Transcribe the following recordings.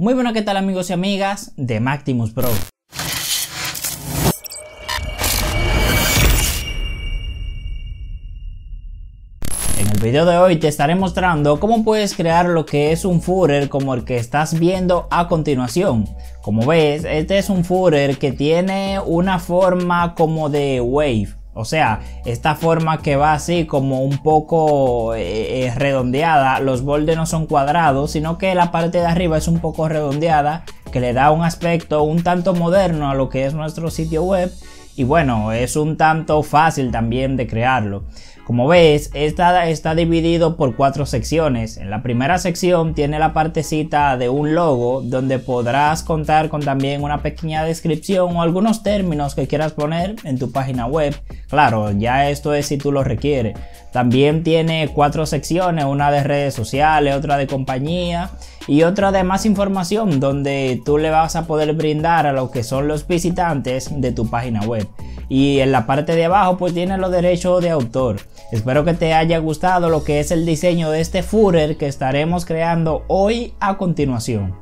Muy bueno, ¿qué tal amigos y amigas de Maximus Pro? En el video de hoy te estaré mostrando cómo puedes crear lo que es un footer como el que estás viendo a continuación. Como ves, este es un footer que tiene una forma como de wave o sea, esta forma que va así como un poco eh, eh, redondeada, los bordes no son cuadrados, sino que la parte de arriba es un poco redondeada, que le da un aspecto un tanto moderno a lo que es nuestro sitio web. Y bueno, es un tanto fácil también de crearlo. Como ves, esta está dividido por cuatro secciones. En la primera sección tiene la partecita de un logo donde podrás contar con también una pequeña descripción o algunos términos que quieras poner en tu página web. Claro, ya esto es si tú lo requieres. También tiene cuatro secciones, una de redes sociales, otra de compañía y otra de más información donde tú le vas a poder brindar a lo que son los visitantes de tu página web. Y en la parte de abajo pues tiene los derechos de autor. Espero que te haya gustado lo que es el diseño de este footer que estaremos creando hoy a continuación.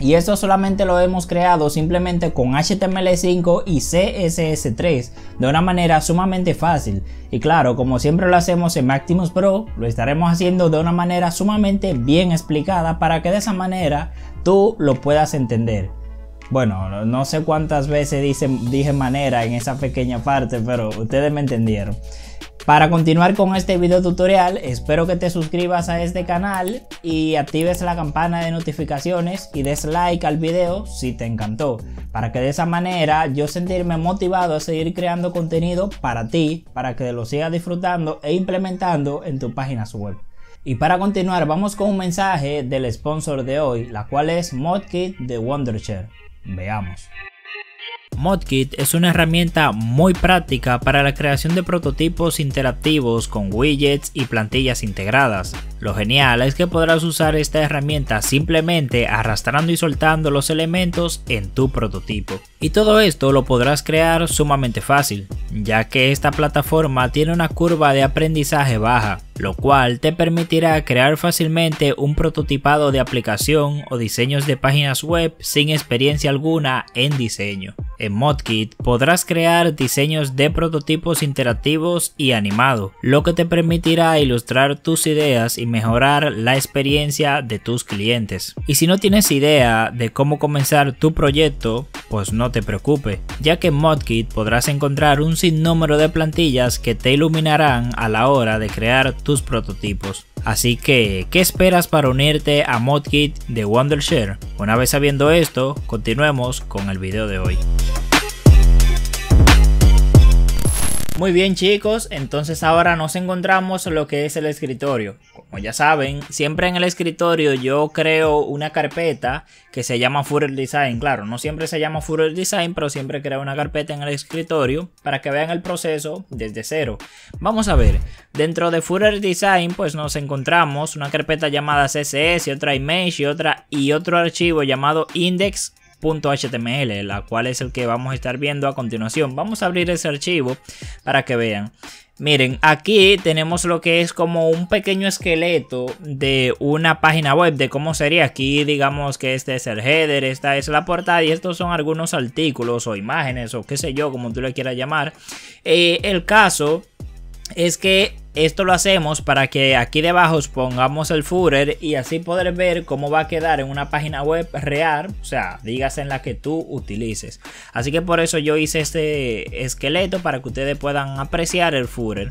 Y esto solamente lo hemos creado simplemente con HTML5 y CSS3 de una manera sumamente fácil. Y claro, como siempre lo hacemos en Maximus Pro, lo estaremos haciendo de una manera sumamente bien explicada para que de esa manera tú lo puedas entender. Bueno, no sé cuántas veces dije manera en esa pequeña parte, pero ustedes me entendieron. Para continuar con este video tutorial, espero que te suscribas a este canal y actives la campana de notificaciones y des like al video si te encantó, para que de esa manera yo sentirme motivado a seguir creando contenido para ti, para que lo sigas disfrutando e implementando en tu página web. Y para continuar, vamos con un mensaje del sponsor de hoy, la cual es Modkit de Wondershare. Veamos. Modkit es una herramienta muy práctica para la creación de prototipos interactivos con widgets y plantillas integradas. Lo genial es que podrás usar esta herramienta simplemente arrastrando y soltando los elementos en tu prototipo. Y todo esto lo podrás crear sumamente fácil, ya que esta plataforma tiene una curva de aprendizaje baja, lo cual te permitirá crear fácilmente un prototipado de aplicación o diseños de páginas web sin experiencia alguna en diseño. En Modkit podrás crear diseños de prototipos interactivos y animados, lo que te permitirá ilustrar tus ideas y mejorar la experiencia de tus clientes. Y si no tienes idea de cómo comenzar tu proyecto, pues no te preocupes, ya que en Modkit podrás encontrar un sinnúmero de plantillas que te iluminarán a la hora de crear tus prototipos. Así que, ¿qué esperas para unirte a Modkit de Wondershare? Una vez sabiendo esto, continuemos con el video de hoy. Muy bien chicos, entonces ahora nos encontramos lo que es el escritorio. Como ya saben, siempre en el escritorio yo creo una carpeta que se llama Furrier Design. Claro, no siempre se llama Furrier Design, pero siempre creo una carpeta en el escritorio para que vean el proceso desde cero. Vamos a ver, dentro de Furrier Design pues nos encontramos una carpeta llamada CSS, otra image y otra y otro archivo llamado index .html, la cual es el que vamos a estar viendo a continuación. Vamos a abrir ese archivo para que vean. Miren, aquí tenemos lo que es como un pequeño esqueleto de una página web, de cómo sería aquí, digamos que este es el header, esta es la portada y estos son algunos artículos o imágenes o qué sé yo, como tú le quieras llamar. Eh, el caso es que esto lo hacemos para que aquí debajo pongamos el footer y así poder ver cómo va a quedar en una página web real, o sea, dígase en la que tú utilices. Así que por eso yo hice este esqueleto para que ustedes puedan apreciar el footer.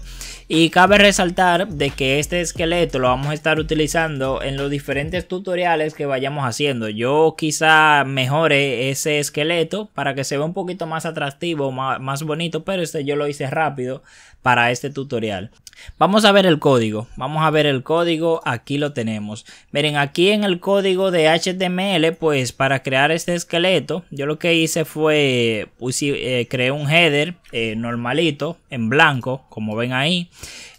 Y cabe resaltar de que este esqueleto lo vamos a estar utilizando en los diferentes tutoriales que vayamos haciendo. Yo quizá mejore ese esqueleto para que se vea un poquito más atractivo, más bonito, pero este yo lo hice rápido para este tutorial. Vamos a ver el código, vamos a ver el código, aquí lo tenemos. Miren, aquí en el código de HTML, pues para crear este esqueleto, yo lo que hice fue, pues, creé un header eh, normalito, en blanco, como ven ahí.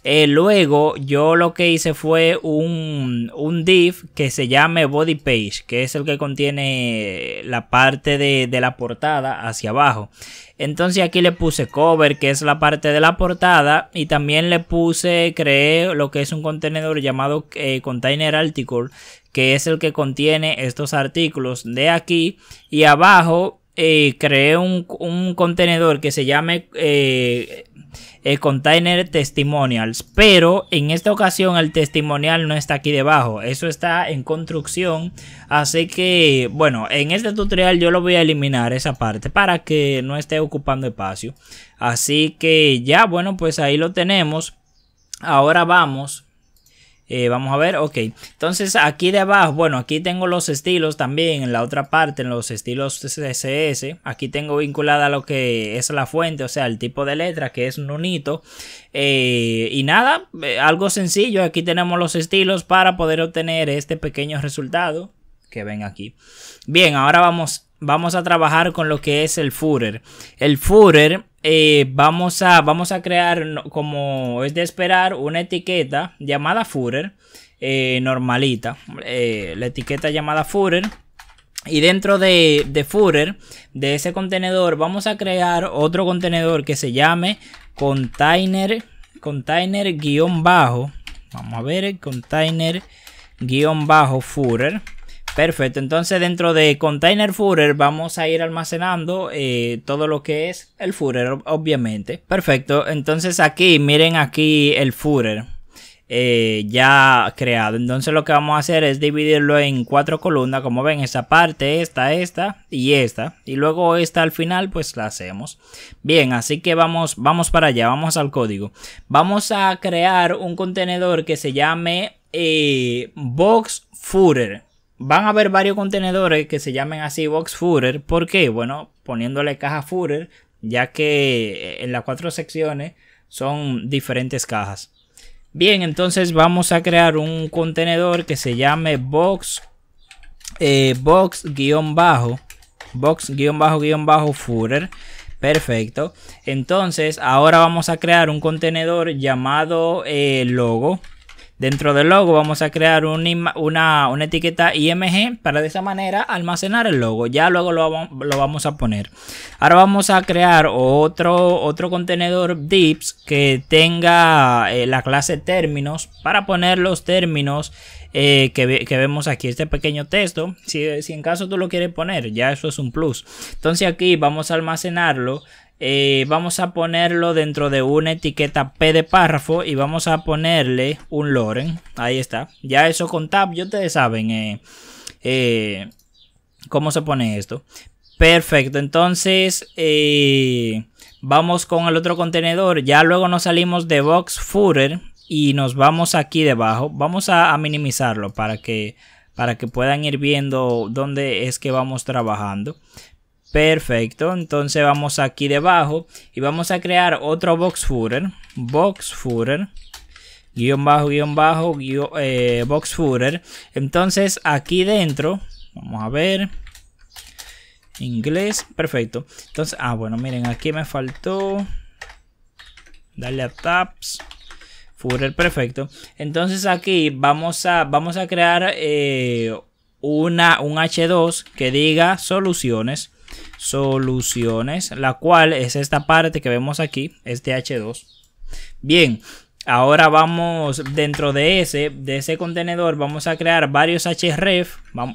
Eh, luego yo lo que hice fue un, div que se llame body page, que es el que contiene la parte de, la portada hacia abajo. Entonces aquí le puse cover, que es la parte de la portada, y también le puse, creé lo que es un contenedor llamado eh, container article, que es el que contiene estos artículos de aquí y abajo eh, creé un, contenedor que se llame eh, eh, Container Testimonials, pero en esta ocasión el testimonial no está aquí debajo, eso está en construcción, así que bueno, en este tutorial yo lo voy a eliminar esa parte para que no esté ocupando espacio, así que ya bueno, pues ahí lo tenemos, ahora vamos eh, vamos a ver, ok. Entonces aquí de abajo, bueno, aquí tengo los estilos también en la otra parte, en los estilos CSS. Aquí tengo vinculada lo que es la fuente, o sea, el tipo de letra que es un Eh, y nada, eh, algo sencillo. Aquí tenemos los estilos para poder obtener este pequeño resultado que ven aquí. Bien, ahora vamos, vamos a trabajar con lo que es el footer. El footer eh, vamos, a, vamos a crear, como es de esperar, una etiqueta llamada footer, eh, normalita, eh, la etiqueta llamada footer. Y dentro de, de footer, de ese contenedor, vamos a crear otro contenedor que se llame container, container guión bajo. Vamos a ver, el container guión bajo footer. Perfecto, entonces dentro de container footer vamos a ir almacenando eh, todo lo que es el footer, obviamente. Perfecto, entonces aquí, miren aquí el footer. Eh, ya creado. Entonces lo que vamos a hacer es dividirlo en cuatro columnas, como ven, esa parte, esta, esta y esta. Y luego esta al final, pues la hacemos. Bien, así que vamos, vamos para allá, vamos al código. Vamos a crear un contenedor que se llame eh, box footer. Van a haber varios contenedores que se llamen así box footer. ¿Por qué? Bueno, poniéndole caja footer, ya que eh, en las cuatro secciones son diferentes cajas. Bien, entonces vamos a crear un contenedor que se llame box eh, box guión bajo box guión bajo guión bajo footer. Perfecto. Entonces ahora vamos a crear un contenedor llamado eh, logo Dentro del logo vamos a crear una, etiqueta IMG para de esa manera almacenar el logo. Ya luego lo, vamos a poner. Ahora vamos a crear otro, otro contenedor dips que tenga eh, la clase términos para poner los términos eh, que, vemos aquí, este pequeño texto. si en caso tú lo quieres poner, ya eso es un plus. Entonces aquí vamos a almacenarlo eh, vamos a ponerlo dentro de una etiqueta P de párrafo y vamos a ponerle un Loren. Ahí está. Ya eso con tab, ya ustedes saben eh, eh, cómo se pone esto. Perfecto, entonces vamos con el otro contenedor. Ya luego nos salimos de Box Footer y nos vamos aquí debajo. Vamos a, a minimizarlo para que, para que puedan ir viendo dónde es que vamos trabajando. Perfecto, entonces vamos aquí debajo y vamos a crear otro box footer, box footer, guión bajo, guión bajo, eh, box footer. Entonces aquí dentro, vamos a ver, inglés, perfecto. Entonces, ah bueno, miren, aquí me faltó darle a tabs. Footer, perfecto. Entonces aquí vamos a, vamos a crear eh, una, un H2 que diga soluciones soluciones, la cual es esta parte que vemos aquí, este H2. Bien, Ahora vamos dentro de ese, de ese contenedor, vamos a crear varios href,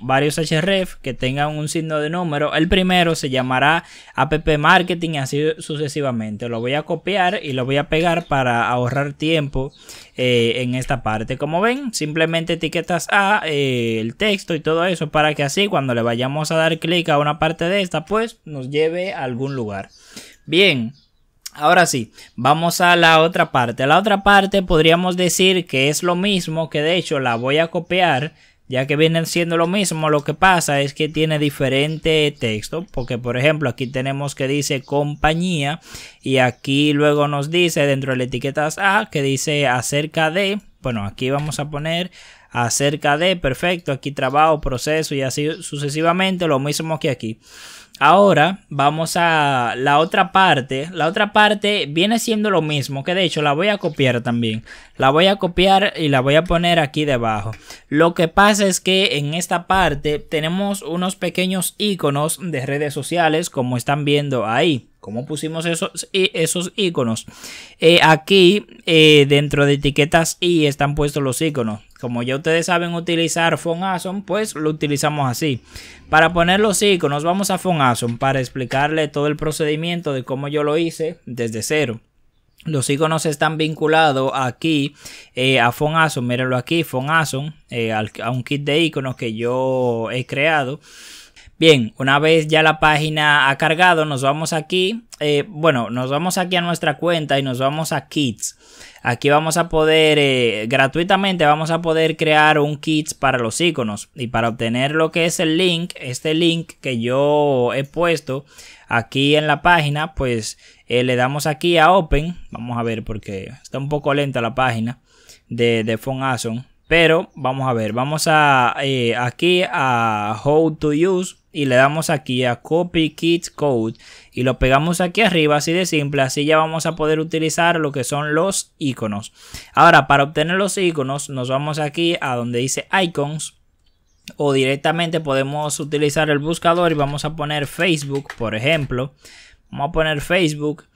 varios href que tengan un signo de número. El primero se llamará app marketing así sucesivamente. Lo voy a copiar y lo voy a pegar para ahorrar tiempo eh, en esta parte. Como ven, simplemente etiquetas a eh, el texto y todo eso para que así cuando le vayamos a dar clic a una parte de esta, pues nos lleve a algún lugar. Bien, Ahora sí, vamos a la otra parte. La otra parte podríamos decir que es lo mismo, que de hecho la voy a copiar, ya que viene siendo lo mismo. Lo que pasa es que tiene diferente texto, porque por ejemplo aquí tenemos que dice compañía y aquí luego nos dice dentro de la etiqueta A que dice acerca de, bueno, aquí vamos a poner acerca de, perfecto, aquí trabajo, proceso y así sucesivamente, lo mismo que aquí. Ahora vamos a la otra parte. La otra parte viene siendo lo mismo, que de hecho la voy a copiar también. La voy a copiar y la voy a poner aquí debajo. Lo que pasa es que en esta parte tenemos unos pequeños iconos de redes sociales como están viendo ahí. Como pusimos esos, esos iconos? Eh, aquí eh, dentro de etiquetas y están puestos los iconos como ya ustedes saben utilizar Awesome, pues lo utilizamos así. Para poner los iconos vamos a Awesome para explicarle todo el procedimiento de cómo yo lo hice desde cero. Los iconos están vinculados aquí eh, a Awesome. mírenlo aquí, Fonason, eh, a un kit de iconos que yo he creado. Bien, una vez ya la página ha cargado, nos vamos aquí. Eh, bueno, nos vamos aquí a nuestra cuenta y nos vamos a Kits. Aquí vamos a poder, eh, gratuitamente vamos a poder crear un Kits para los iconos. Y para obtener lo que es el link, este link que yo he puesto aquí en la página, pues eh, le damos aquí a Open. Vamos a ver porque está un poco lenta la página de, de Pero vamos a ver, vamos a aquí a How to Use y le damos aquí a copy kit code y lo pegamos aquí arriba así de simple así ya vamos a poder utilizar lo que son los iconos ahora para obtener los iconos nos vamos aquí a donde dice icons o directamente podemos utilizar el buscador y vamos a poner facebook por ejemplo vamos a poner facebook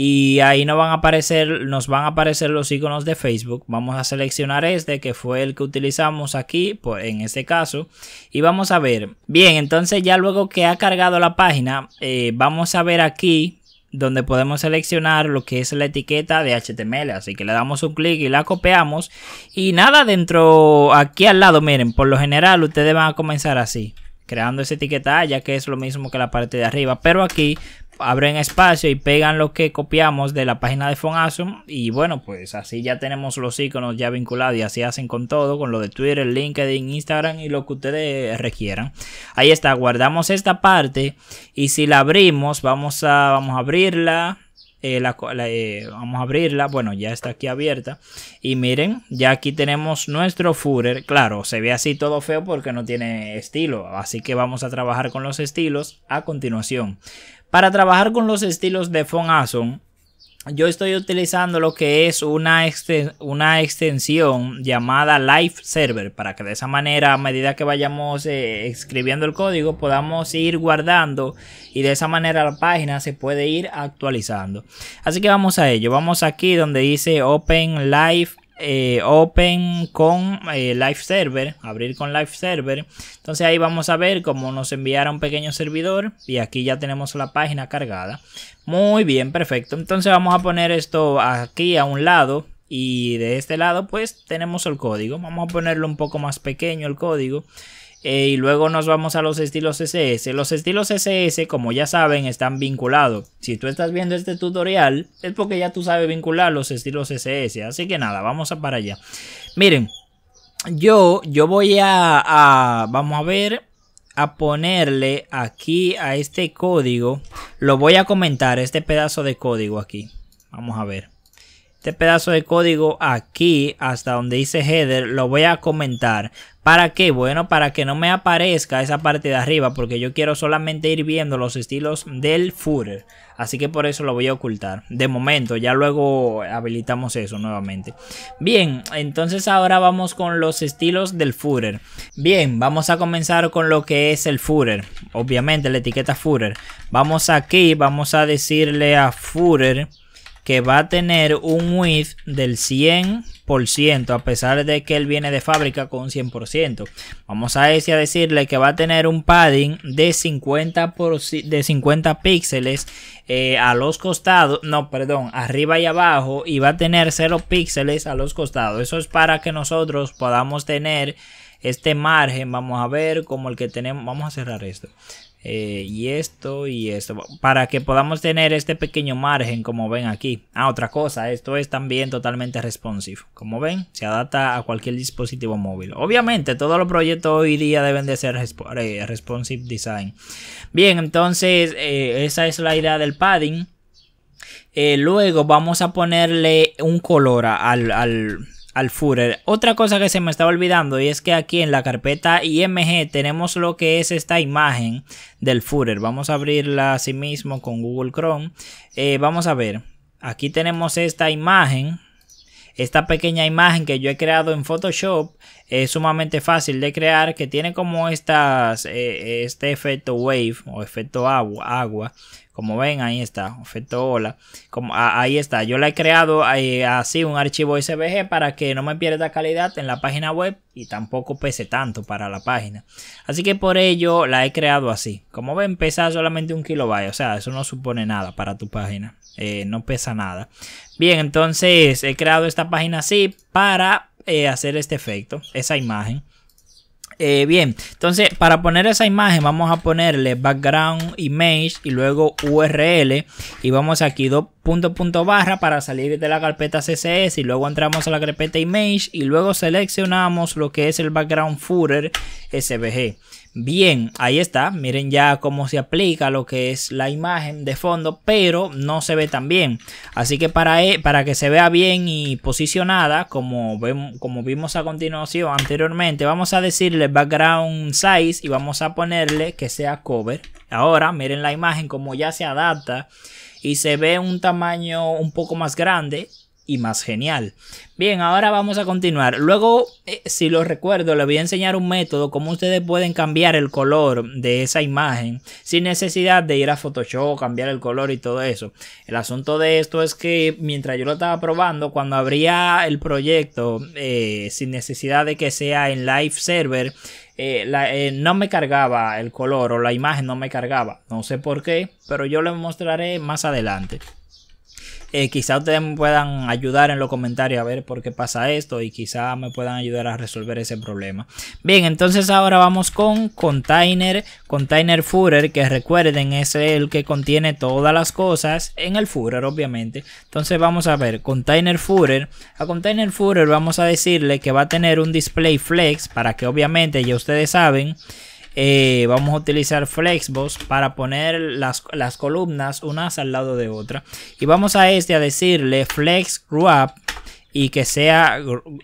y ahí nos van a aparecer, nos van a aparecer los iconos de Facebook. Vamos a seleccionar este que fue el que utilizamos aquí, pues en este caso. Y vamos a ver. Bien, entonces ya luego que ha cargado la página, eh, vamos a ver aquí donde podemos seleccionar lo que es la etiqueta de HTML. Así que le damos un clic y la copiamos. Y nada, dentro, aquí al lado, miren, por lo general ustedes van a comenzar así creando esa etiqueta ya que es lo mismo que la parte de arriba pero aquí abren espacio y pegan lo que copiamos de la página de Fonasum y bueno, pues así ya tenemos los iconos ya vinculados y así hacen con todo, con lo de Twitter, LinkedIn, Instagram y lo que ustedes requieran. Ahí está, guardamos esta parte y si la abrimos, vamos a, vamos a abrirla. Eh, eh, vamos a abrirla, bueno ya está aquí abierta y miren ya aquí tenemos nuestro footer, claro se ve así todo feo porque no tiene estilo así que vamos a trabajar con los estilos a continuación para trabajar con los estilos de Awesome, yo estoy utilizando lo que es una, extensión llamada Live Server para que de esa manera a medida que vayamos eh, escribiendo el código podamos ir guardando y de esa manera la página se puede ir actualizando. Así que vamos a ello, vamos aquí donde dice Open Live eh, open con eh, Live Server, abrir con Live Server. Entonces ahí vamos a ver cómo nos enviará un pequeño servidor y aquí ya tenemos la página cargada. Muy bien, perfecto. Entonces vamos a poner esto aquí a un lado y de este lado pues tenemos el código. Vamos a ponerlo un poco más pequeño el código eh, y luego nos vamos a los estilos SS. Los estilos SS, como ya saben, están vinculados. Si tú estás viendo este tutorial, es porque ya tú sabes vincular los estilos SS. Así que nada, vamos a para allá. Miren, yo, yo voy a, vamos a ver, a ponerle aquí a este código. Lo voy a comentar, este pedazo de código aquí. Vamos a ver. Este pedazo de código aquí hasta donde dice header lo voy a comentar. ¿Para qué? Bueno, para que no me aparezca esa parte de arriba porque yo quiero solamente ir viendo los estilos del footer. Así que por eso lo voy a ocultar. De momento, ya luego habilitamos eso nuevamente. Bien, entonces ahora vamos con los estilos del footer. Bien, vamos a comenzar con lo que es el footer. Obviamente la etiqueta footer. Vamos aquí, vamos a decirle a footer que va a tener un width del 100%, a pesar de que él viene de fábrica con 100%. Vamos a a decirle que va a tener un padding de 50, por, de 50 píxeles eh, a los costados, no, perdón, arriba y abajo, y va a tener 0 píxeles a los costados. Eso es para que nosotros podamos tener este margen, vamos a ver como el que tenemos, vamos a cerrar esto eh, y esto y esto, para que podamos tener este pequeño margen como ven aquí. Ah, otra cosa, esto es también totalmente responsive, como ven, se adapta a cualquier dispositivo móvil. Obviamente todos los proyectos hoy día deben de ser eh, responsive design. Bien, entonces eh, esa es la idea del padding. luego vamos a ponerle un color al al footer. Otra cosa que se me estaba olvidando y es que aquí en la carpeta IMG tenemos lo que es esta imagen del footer. Vamos a abrirla así mismo con Google Chrome. Eh, vamos a ver. Aquí tenemos esta imagen. Esta pequeña imagen que yo he creado en Photoshop es sumamente fácil de crear, que tiene como estas, eh, este efecto wave o efecto agua, agua como ven, ahí está, efecto hola. Como, ahí está, yo la he creado eh, así un archivo SVG para que no me pierda calidad en la página web y tampoco pese tanto para la página. Así que por ello la he creado así. Como ven, pesa solamente un kilobyte, o sea, eso no supone nada para tu página. Eh, no pesa nada. Bien, entonces he creado esta página así para eh, hacer este efecto, esa imagen. Eh, bien, entonces para poner esa imagen vamos a ponerle background image y luego URL y vamos aquí dos barra para salir de la carpeta CSS y luego entramos a la carpeta image y luego seleccionamos lo que es el background footer SVG. Bien, ahí está. Miren ya cómo se aplica lo que es la imagen de fondo, pero no se ve tan bien. Así que para, e, para que se vea bien y posicionada, como, vemos, como vimos a continuación anteriormente, vamos a decirle background size y vamos a ponerle que sea cover. Ahora miren la imagen como ya se adapta y se ve un tamaño un poco más grande y más genial. Bien, ahora vamos a continuar. Luego, eh, si lo recuerdo, les voy a enseñar un método como ustedes pueden cambiar el color de esa imagen sin necesidad de ir a Photoshop, cambiar el color y todo eso. El asunto de esto es que mientras yo lo estaba probando, cuando abría el proyecto eh, sin necesidad de que sea en live server, eh, no me cargaba el color o la imagen no me cargaba. No sé por qué, pero yo lo mostraré más adelante. Eh, quizá ustedes me puedan ayudar en los comentarios a ver por qué pasa esto y quizá me puedan ayudar a resolver ese problema. Bien, entonces ahora vamos con container, container footer, que recuerden es el que contiene todas las cosas en el footer, obviamente. Entonces vamos a ver, container footer. A container footer vamos a decirle que va a tener un display flex para que obviamente ya ustedes saben eh, vamos a utilizar Flexbox para poner las, las, columnas unas al lado de otra. Y vamos a este a decirle Flex Wrap y que sea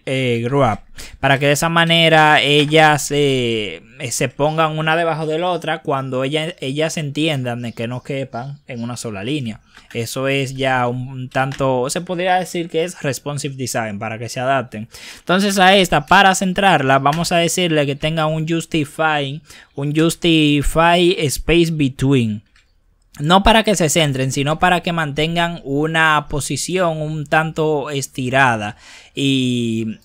eh, grow up. Para que de esa manera ellas eh, se pongan una debajo de la otra cuando ellas, entiendan de que no quepan en una sola línea. Eso es ya un tanto, se podría decir que es responsive design para que se adapten. Entonces a esta, para centrarla, vamos a decirle que tenga un justify un justify space between no para que se centren, sino para que mantengan una posición un tanto estirada y,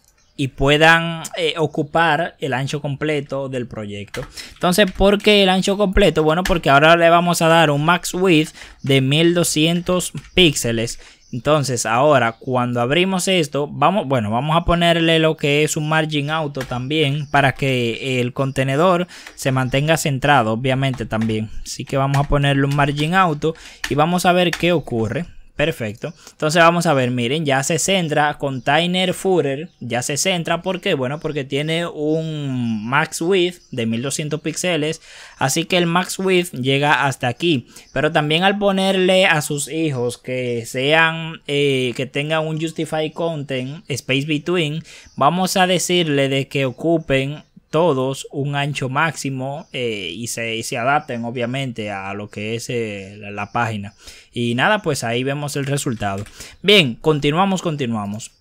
puedan eh, ocupar el ancho completo del proyecto. Entonces, ¿por qué el ancho completo? Bueno, porque ahora le vamos a dar un max width de 1200 píxeles entonces ahora cuando abrimos esto, vamos, bueno, vamos a ponerle lo que es un margin auto también para que el contenedor se mantenga centrado, obviamente también. Así que vamos a ponerle un margin auto y vamos a ver qué ocurre. Perfecto. Entonces vamos a ver, miren, ya se centra con Tiner Footer, ya se centra porque bueno, porque tiene un max width de 1200 píxeles, así que el max width llega hasta aquí. Pero también al ponerle a sus hijos que sean eh, que tengan un justify content space between, vamos a decirle de que ocupen todos un ancho máximo eh, y, se, se, adapten obviamente a lo que es eh, la página. Y nada, pues ahí vemos el resultado. Bien, continuamos, continuamos.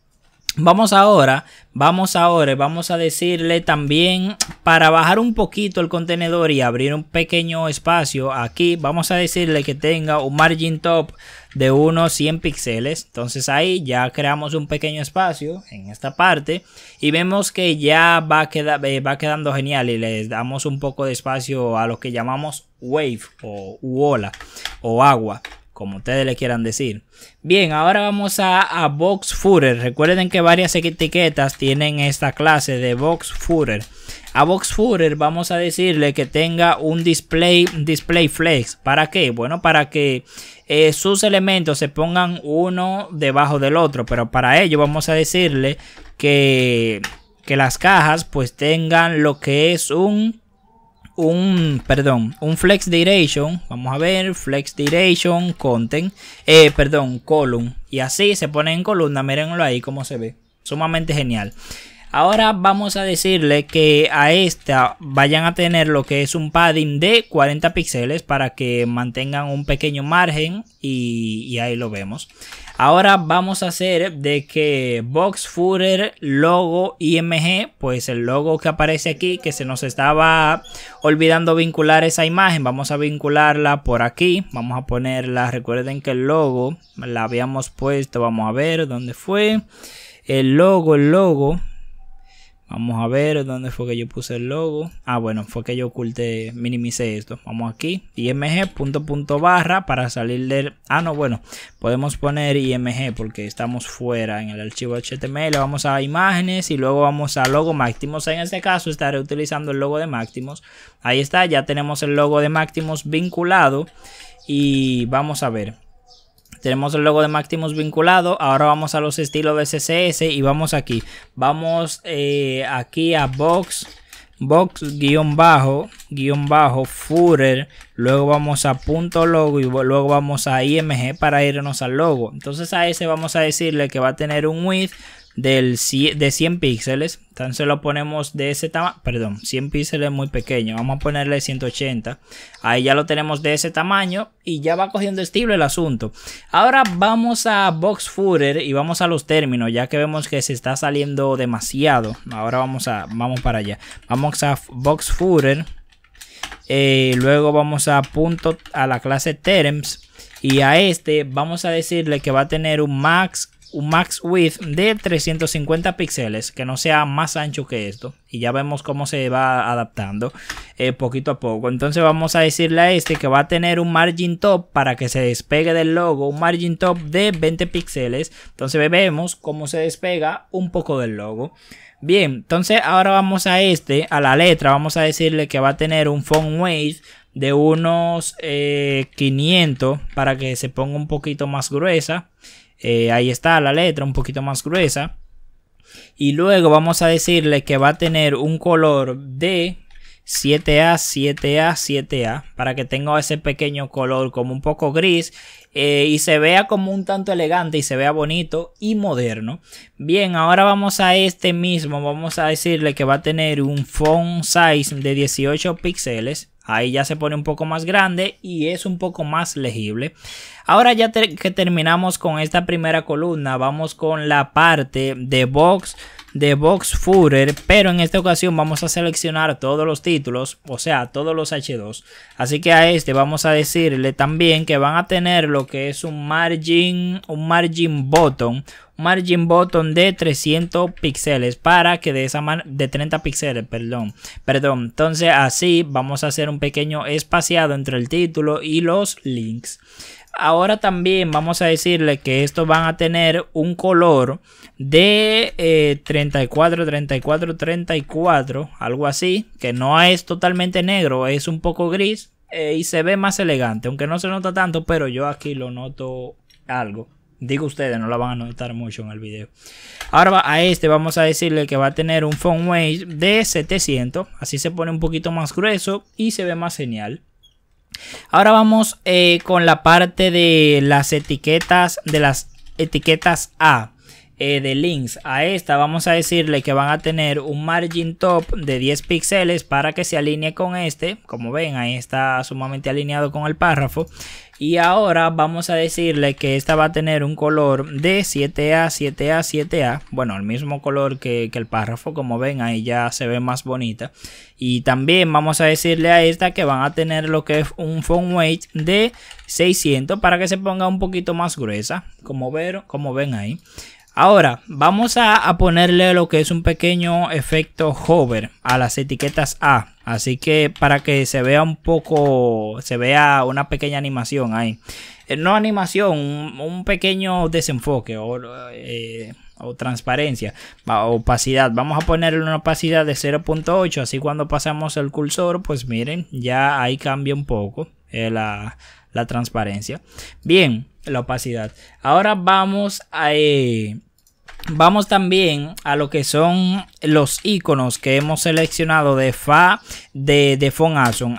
Vamos ahora, vamos ahora, vamos a decirle también para bajar un poquito el contenedor y abrir un pequeño espacio aquí, vamos a decirle que tenga un margin top de unos 100 píxeles. Entonces ahí ya creamos un pequeño espacio en esta parte y vemos que ya va, eh, quedando genial y le damos un poco de espacio a lo que llamamos wave o ola o agua como ustedes le quieran decir. Bien, ahora vamos a, a Box Footer. Recuerden que varias etiquetas tienen esta clase de Box Footer. A Box Footer vamos a decirle que tenga un display, display flex. ¿Para qué? Bueno, para que eh, sus elementos se pongan uno debajo del otro. Pero para ello vamos a decirle que, que las cajas pues tengan lo que es un un, perdón, un flex duration, vamos a ver, flex Direction content, eh, perdón, column. Y así se pone en columna, mírenlo ahí Como se ve. Sumamente genial. Ahora vamos a decirle que a esta vayan a tener lo que es un padding de 40 píxeles para que mantengan un pequeño margen y, ahí lo vemos. Ahora vamos a hacer de que box footer logo img, pues el logo que aparece aquí que se nos estaba olvidando vincular esa imagen, vamos a vincularla por aquí, vamos a ponerla, recuerden que el logo la habíamos puesto, vamos a ver dónde fue. El logo, el logo, Vamos a ver dónde fue que yo puse el logo. Ah, bueno, fue que yo oculté, minimicé esto. Vamos aquí, img punto punto barra para salir del... Ah, no, bueno, podemos poner img porque estamos fuera en el archivo HTML. Vamos a imágenes y luego vamos a logo Máximos. En este caso estaré utilizando el logo de Máximos. Ahí está, ya tenemos el logo de Máximos vinculado y vamos a ver. Tenemos el logo de Maximus vinculado. Ahora vamos a los estilos de CSS y vamos aquí. Vamos eh, aquí a box, box guión bajo, guión bajo, footer. Luego vamos a punto logo y luego vamos a img para irnos al logo. Entonces a ese vamos a decirle que va a tener un width del, de 100 píxeles. Entonces lo ponemos de ese tamaño, perdón, 100 píxeles muy pequeño. Vamos a ponerle 180. Ahí ya lo tenemos de ese tamaño y ya va cogiendo estilo el asunto. Ahora vamos a Box Footer y vamos a los términos, ya que vemos que se está saliendo demasiado. Ahora vamos a vamos para allá. Vamos a Box Footer. Eh, luego vamos a punto a la clase Terms. Y a este vamos a decirle que va a tener un max un max width de 350 píxeles, que no sea más ancho que esto. Y ya vemos cómo se va adaptando eh, poquito a poco. Entonces vamos a decirle a este que va a tener un margin top para que se despegue del logo. Un margin top de 20 píxeles. Entonces vemos cómo se despega un poco del logo. Bien, entonces ahora vamos a este, a la letra. Vamos a decirle que va a tener un font weight de unos 500 eh, para que se ponga un poquito más gruesa eh, ahí está la letra, un poquito más gruesa. Y luego vamos a decirle que va a tener un color de 7A, 7A, 7A, para que tenga ese pequeño color como un poco gris eh, y se vea como un tanto elegante y se vea bonito y moderno. Bien, ahora vamos a este mismo, vamos a decirle que va a tener un font size de 18 píxeles Ahí ya se pone un poco más grande y es un poco más legible. Ahora ya que terminamos con esta primera columna, vamos con la parte de box de Box Footer, pero en esta ocasión vamos a seleccionar todos los títulos, o sea, todos los H2. Así que a este vamos a decirle también que van a tener lo que es un margin, un margin button, un margin button de 300 píxeles para que de esa manera de 30 píxeles, perdón, perdón. Entonces así vamos a hacer un pequeño espaciado entre el título y los links. Ahora también vamos a decirle que estos van a tener un color de 34, 34, 34, algo así, que no es totalmente negro, es un poco gris eh, y se ve más elegante, aunque no se nota tanto, pero yo aquí lo noto algo. Digo ustedes, no la van a notar mucho en el video. Ahora a este vamos a decirle que va a tener un phone weight de 700. Así se pone un poquito más grueso y se ve más genial. Ahora vamos eh, con la parte de las etiquetas, de las etiquetas A. Eh, de links a esta vamos a decirle que van a tener un margin top de 10 píxeles para que se alinee con este como ven ahí está sumamente alineado con el párrafo y ahora vamos a decirle que esta va a tener un color de 7A, 7A, 7A. Bueno, el mismo color que, el párrafo, como ven, ahí ya se ve más bonita. Y también vamos a decirle a esta que van a tener lo que es un font weight de 600 para que se ponga un poquito más gruesa, como, como ven ahí. Ahora vamos a, ponerle lo que es un pequeño efecto hover a las etiquetas A. Así que para que se vea un poco, se vea una pequeña animación ahí. Eh, no animación, un, pequeño desenfoque o, eh, transparencia, opacidad. Vamos a ponerle una opacidad de 0.8. Así cuando pasamos el cursor, pues miren, ya ahí cambia un poco eh, la, transparencia. Bien, la opacidad. Ahora vamos a... Vamos también a lo que son los iconos que hemos seleccionado de FA de, de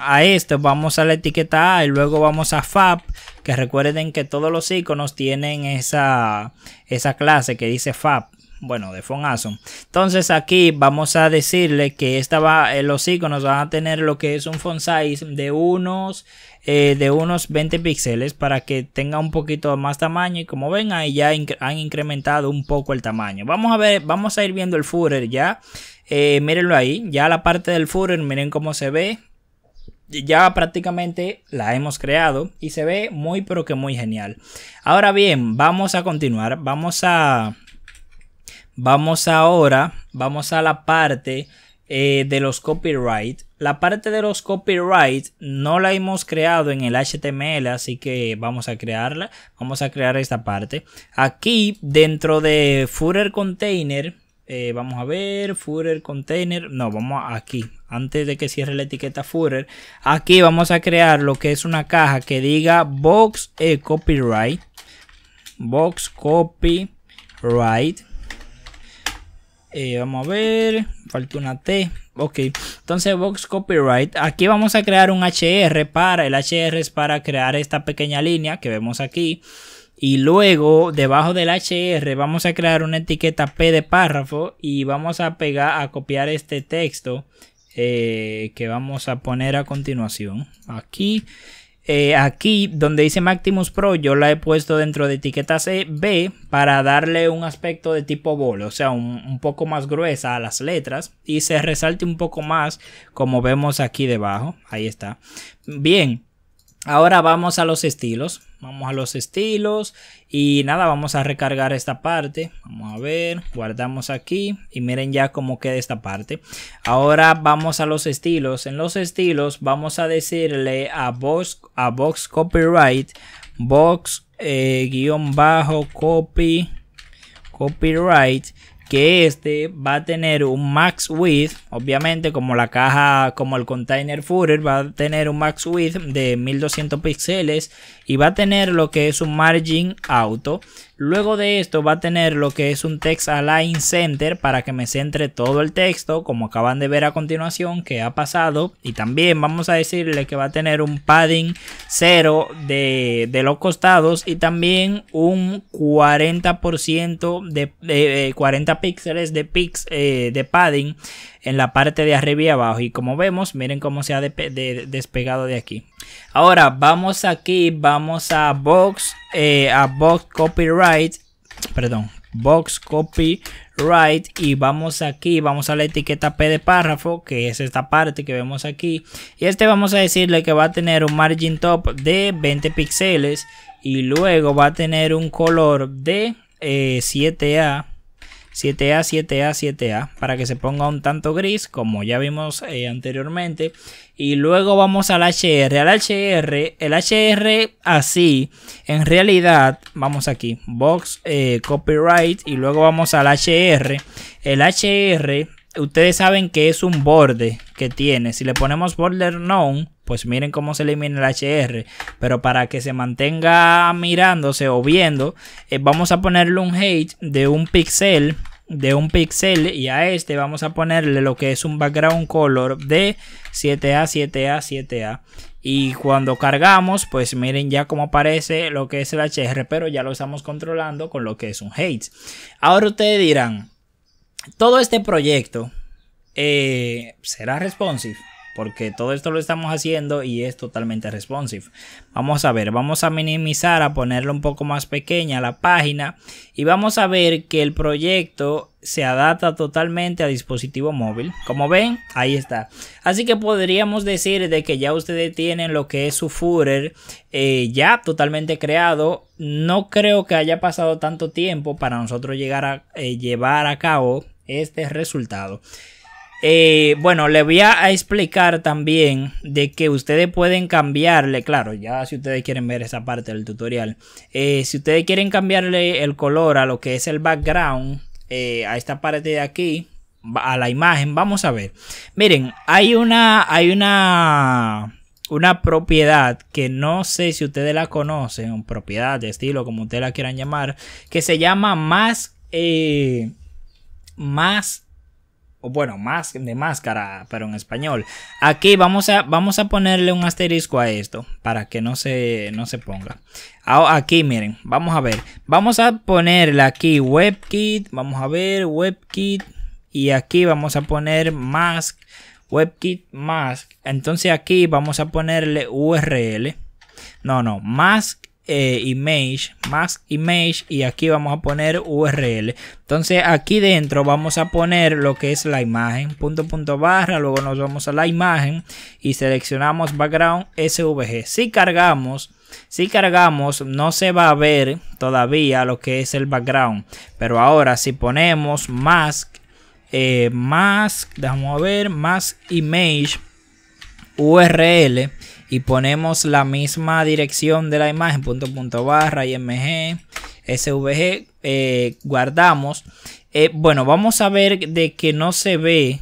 A esto vamos a la etiqueta A y luego vamos a FAB. Que recuerden que todos los iconos tienen esa, esa clase que dice FAB bueno, de Fonason. Entonces aquí vamos a decirle que esta va, eh, los iconos van a tener lo que es un font size de unos, eh, de unos 20 píxeles para que tenga un poquito más tamaño y como ven ahí ya han incrementado un poco el tamaño. Vamos a ver, vamos a ir viendo el footer ya, eh, mírenlo ahí, ya la parte del footer, miren cómo se ve, ya prácticamente la hemos creado y se ve muy pero que muy genial. Ahora bien, vamos a continuar, vamos a Vamos ahora, vamos a la parte eh, de los copyright. La parte de los copyrights no la hemos creado en el HTML, así que vamos a crearla. Vamos a crear esta parte. Aquí dentro de footer container, eh, vamos a ver, footer container, no, vamos aquí, antes de que cierre la etiqueta footer, aquí vamos a crear lo que es una caja que diga box eh, copyright, box copyright, eh, vamos a ver, falta una T. Ok, entonces box copyright. Aquí vamos a crear un HR para, el HR es para crear esta pequeña línea que vemos aquí. Y luego debajo del HR vamos a crear una etiqueta P de párrafo y vamos a pegar, a copiar este texto eh, que vamos a poner a continuación. Aquí eh, aquí donde dice Maximus Pro yo la he puesto dentro de etiquetas B para darle un aspecto de tipo bol, o sea, un, un, poco más gruesa a las letras y se resalte un poco más como vemos aquí debajo, ahí está. Bien, Ahora vamos a los estilos. Vamos a los estilos. Y nada, vamos a recargar esta parte. Vamos a ver. Guardamos aquí. Y miren ya cómo queda esta parte. Ahora vamos a los estilos. En los estilos vamos a decirle a box, a box copyright. Box eh, guión bajo copy. Copyright que este va a tener un max width, obviamente como la caja, como el container footer, va a tener un max width de 1200 píxeles y va a tener lo que es un margin auto Luego de esto va a tener lo que es un text align center para que me centre todo el texto como acaban de ver a continuación que ha pasado y también vamos a decirle que va a tener un padding 0 de, los costados y también un 40% de 40 eh, píxeles de eh, padding en la parte de arriba y abajo. Y como vemos, miren cómo se ha despegado de aquí. Ahora vamos aquí, vamos a box, eh, a box copyright, perdón, box copyright y vamos aquí, vamos a la etiqueta P de párrafo, que es esta parte que vemos aquí. Y este vamos a decirle que va a tener un margin top de 20 píxeles y luego va a tener un color de 7A eh, 7A, 7A, 7A, para que se ponga un tanto gris, como ya vimos eh, anteriormente. Y luego vamos al HR. Al HR, el HR así, en realidad, vamos aquí, box eh, copyright, y luego vamos al HR. El HR, ustedes saben que es un borde que tiene. Si le ponemos border known, pues miren cómo se elimina el HR. Pero para que se mantenga mirándose o viendo, eh, vamos a ponerle un hate de un pixel de un pixel y a este vamos a ponerle lo que es un background color de 7A, 7A, 7A. Y cuando cargamos, pues miren ya cómo aparece lo que es el HR, pero ya lo estamos controlando con lo que es un hate. Ahora ustedes dirán, todo este proyecto eh, será responsive porque todo esto lo estamos haciendo y es totalmente responsive. Vamos a ver, vamos a minimizar, a ponerlo un poco más pequeña la página y vamos a ver que el proyecto se adapta totalmente a dispositivo móvil. Como ven, ahí está. Así que podríamos decir de que ya ustedes tienen lo que es su footer eh, ya totalmente creado. No creo que haya pasado tanto tiempo para nosotros llegar a eh, llevar a cabo este resultado. Eh, bueno, le voy a explicar también de que ustedes pueden cambiarle, claro, ya si ustedes quieren ver esa parte del tutorial, eh, si ustedes quieren cambiarle el color a lo que es el background, eh, a esta parte de aquí, a la imagen, vamos a ver. Miren, hay una, hay una, una propiedad que no sé si ustedes la conocen, propiedad, de estilo, como ustedes la quieran llamar, que se llama más, más bueno, más de máscara, pero en español. Aquí vamos a, vamos a ponerle un asterisco a esto para que no se, no se ponga. Aquí miren, vamos a ver. Vamos a ponerle aquí WebKit, vamos a ver WebKit y aquí vamos a poner mask, WebKit mask. Entonces aquí vamos a ponerle URL. No, no, mask eh, image, mask image y aquí vamos a poner URL. Entonces aquí dentro vamos a poner lo que es la imagen, punto punto barra, luego nos vamos a la imagen y seleccionamos background SVG. Si cargamos, si cargamos no se va a ver todavía lo que es el background, pero ahora si ponemos mask, más vamos a ver, más image URL y ponemos la misma dirección de la imagen, punto, punto, barra, img, svg, eh, guardamos. Eh, bueno, vamos a ver de que no se ve,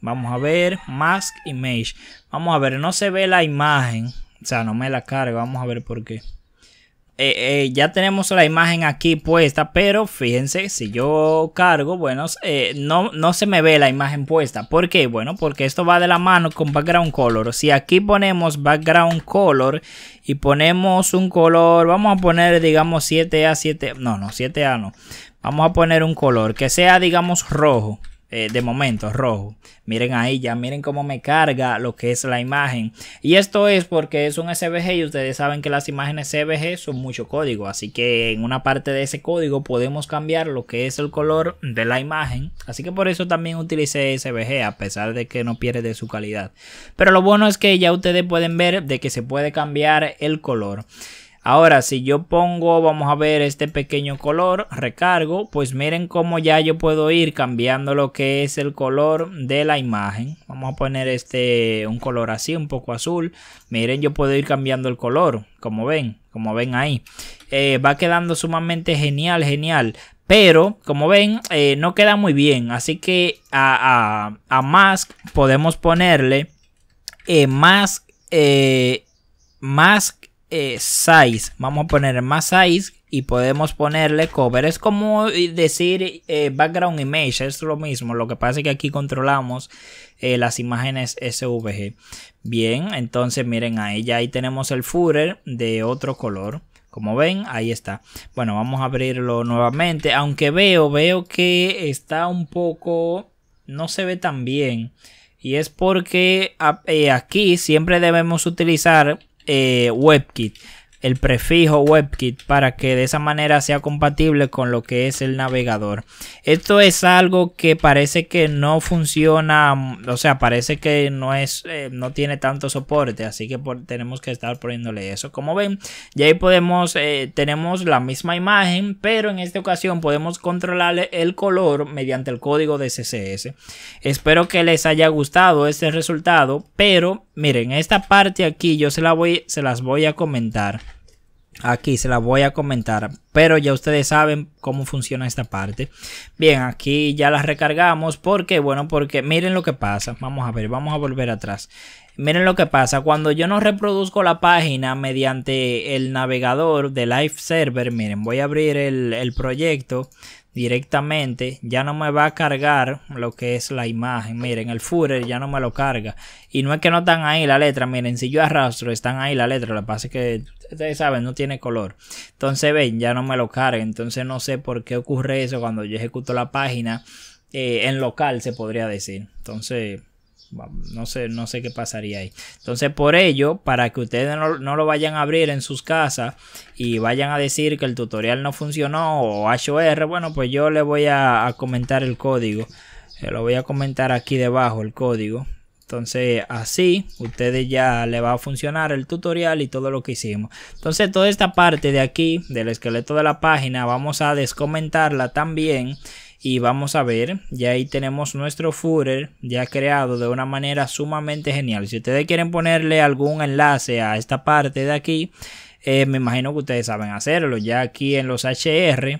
vamos a ver, mask image, vamos a ver, no se ve la imagen, o sea, no me la carga, vamos a ver por qué. Eh, eh, ya tenemos la imagen aquí puesta, pero fíjense, si yo cargo, bueno, eh, no, no se me ve la imagen puesta. ¿Por qué? Bueno, porque esto va de la mano con background color. Si aquí ponemos background color y ponemos un color, vamos a poner, digamos, 7A, 7, no, no, 7A no. Vamos a poner un color que sea, digamos, rojo. Eh, de momento rojo. Miren ahí ya, miren cómo me carga lo que es la imagen. Y esto es porque es un SVG y ustedes saben que las imágenes SVG son mucho código. Así que en una parte de ese código podemos cambiar lo que es el color de la imagen. Así que por eso también utilicé SVG a pesar de que no pierde su calidad. Pero lo bueno es que ya ustedes pueden ver de que se puede cambiar el color. Ahora, si yo pongo, vamos a ver este pequeño color, recargo, pues miren cómo ya yo puedo ir cambiando lo que es el color de la imagen. Vamos a poner este, un color así, un poco azul. Miren, yo puedo ir cambiando el color, como ven, como ven ahí. Eh, va quedando sumamente genial, genial. Pero, como ven, eh, no queda muy bien. Así que a, a, mask podemos ponerle eh, más, más eh, size. Vamos a poner más size y podemos ponerle cover. Es como decir eh, background image, es lo mismo. Lo que pasa es que aquí controlamos eh, las imágenes SVG. Bien, entonces miren ahí, ya ahí tenemos el footer de otro color. Como ven, ahí está. Bueno, vamos a abrirlo nuevamente. Aunque veo, veo que está un poco... No se ve tan bien. Y es porque ah, aquí siempre debemos utilizar eh, WebKit el prefijo WebKit para que de esa manera sea compatible con lo que es el navegador. Esto es algo que parece que no funciona, o sea, parece que no es eh, no tiene tanto soporte, así que tenemos que estar poniéndole eso. Como ven, ya ahí podemos eh, tenemos la misma imagen, pero en esta ocasión podemos controlarle el color mediante el código de CSS. Espero que les haya gustado este resultado, pero miren, esta parte aquí yo se la voy se las voy a comentar. Aquí se la voy a comentar, pero ya ustedes saben cómo funciona esta parte. Bien, aquí ya la recargamos porque, bueno, porque miren lo que pasa. Vamos a ver, vamos a volver atrás. Miren lo que pasa, cuando yo no reproduzco la página mediante el navegador de Live Server, miren, voy a abrir el, el proyecto directamente ya no me va a cargar lo que es la imagen miren el footer ya no me lo carga y no es que no están ahí la letra miren si yo arrastro están ahí la letra lo que pasa es que ustedes saben no tiene color entonces ven ya no me lo carga entonces no sé por qué ocurre eso cuando yo ejecuto la página eh, en local se podría decir entonces no sé, no sé qué pasaría ahí. Entonces, por ello, para que ustedes no, lo vayan a abrir en sus casas y vayan a decir que el tutorial no funcionó o HOR, bueno, pues yo le voy a, comentar el código. Eh, lo voy a comentar aquí debajo el código. Entonces, así ustedes ya le va a funcionar el tutorial y todo lo que hicimos. Entonces, toda esta parte de aquí del esqueleto de la página vamos a descomentarla también y vamos a ver, ya ahí tenemos nuestro footer ya creado de una manera sumamente genial. Si ustedes quieren ponerle algún enlace a esta parte de aquí, eh, me imagino que ustedes saben hacerlo. Ya aquí en los HR,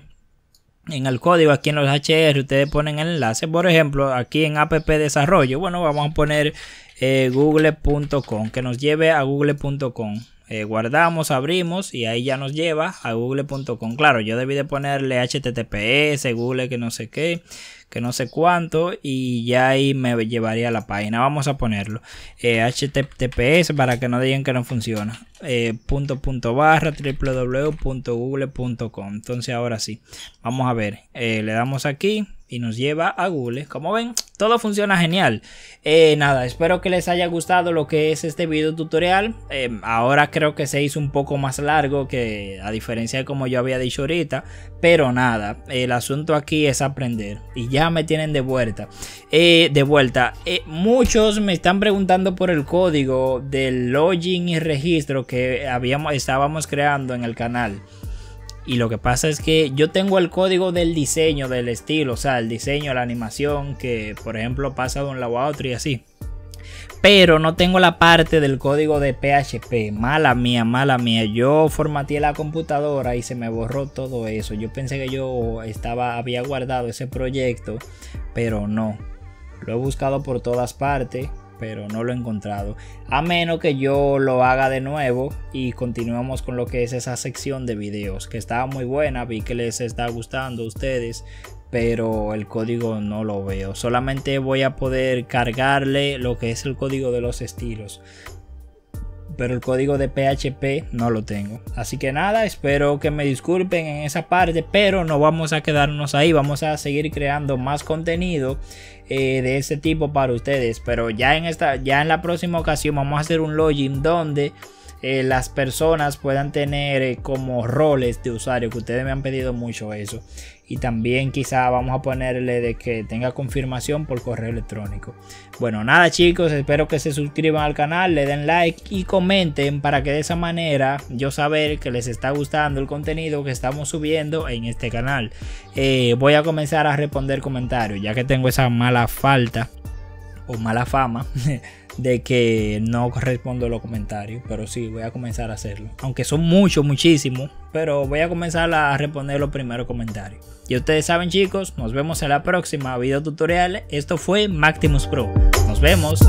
en el código, aquí en los HR, ustedes ponen el enlace. Por ejemplo, aquí en app desarrollo, bueno, vamos a poner eh, google.com, que nos lleve a google.com. Eh, guardamos, abrimos y ahí ya nos lleva a google.com. Claro, yo debí de ponerle https, google que no sé qué, que no sé cuánto y ya ahí me llevaría a la página. Vamos a ponerlo. https eh, para que no digan que no funciona. Eh, punto punto barra www.google.com. Entonces ahora sí, vamos a ver. le damos aquí y nos lleva a Google. Como ven, todo funciona genial. Eh, nada, espero que les haya gustado lo que es este video tutorial. Eh, ahora creo que se hizo un poco más largo que a diferencia de como yo había dicho ahorita. Pero nada, el asunto aquí es aprender. Y ya me tienen de vuelta. Eh, de vuelta, muchos me están preguntando por el código del login y registro que habíamos, estábamos creando en el canal. Y lo que pasa es que yo tengo el código del diseño, del estilo, o sea, el diseño, la animación, que por ejemplo pasa de un lado a otro y así. Pero no tengo la parte del código de PHP. Mala mía, mala mía. Yo formateé la computadora y se me borró todo eso. Yo pensé que yo estaba, había guardado ese proyecto, pero no. Lo he buscado por todas partes pero no lo he encontrado. A menos que yo lo haga de nuevo y continuemos con lo que es esa sección de videos, que estaba muy buena, vi que les está gustando a ustedes, pero el código no lo veo. Solamente voy a poder cargarle lo que es el código de los estilos pero el código de PHP no lo tengo. Así que nada, espero que me disculpen en esa parte, pero no vamos a quedarnos ahí, vamos a seguir creando más contenido eh, de ese tipo para ustedes. Pero ya en, esta, ya en la próxima ocasión vamos a hacer un login donde eh, las personas puedan tener eh, como roles de usuario, que ustedes me han pedido mucho eso. Y también quizá vamos a ponerle de que tenga confirmación por correo electrónico. Bueno, nada chicos, espero que se suscriban al canal, le den like y comenten para que de esa manera yo saber que les está gustando el contenido que estamos subiendo en este canal. Eh, voy a comenzar a responder comentarios ya que tengo esa mala falta o mala fama. de que no respondo los comentarios, pero sí, voy a comenzar a hacerlo. Aunque son muchos, muchísimos, pero voy a comenzar a responder los primeros comentarios. Y ustedes saben chicos, nos vemos en la próxima video tutorial. Esto fue Maximus Pro. Nos vemos.